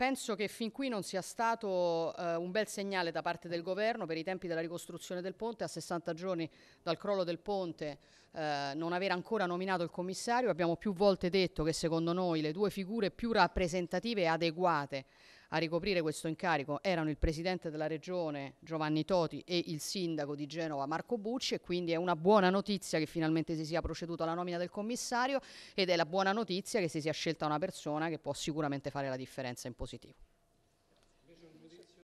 Penso che fin qui non sia stato eh, un bel segnale da parte del governo per i tempi della ricostruzione del ponte. A 60 giorni dal crollo del ponte eh, non aver ancora nominato il commissario. Abbiamo più volte detto che secondo noi le due figure più rappresentative e adeguate a ricoprire questo incarico erano il presidente della regione Giovanni Toti e il sindaco di Genova Marco Bucci e quindi è una buona notizia che finalmente si sia proceduto alla nomina del commissario ed è la buona notizia che si sia scelta una persona che può sicuramente fare la differenza in positivo.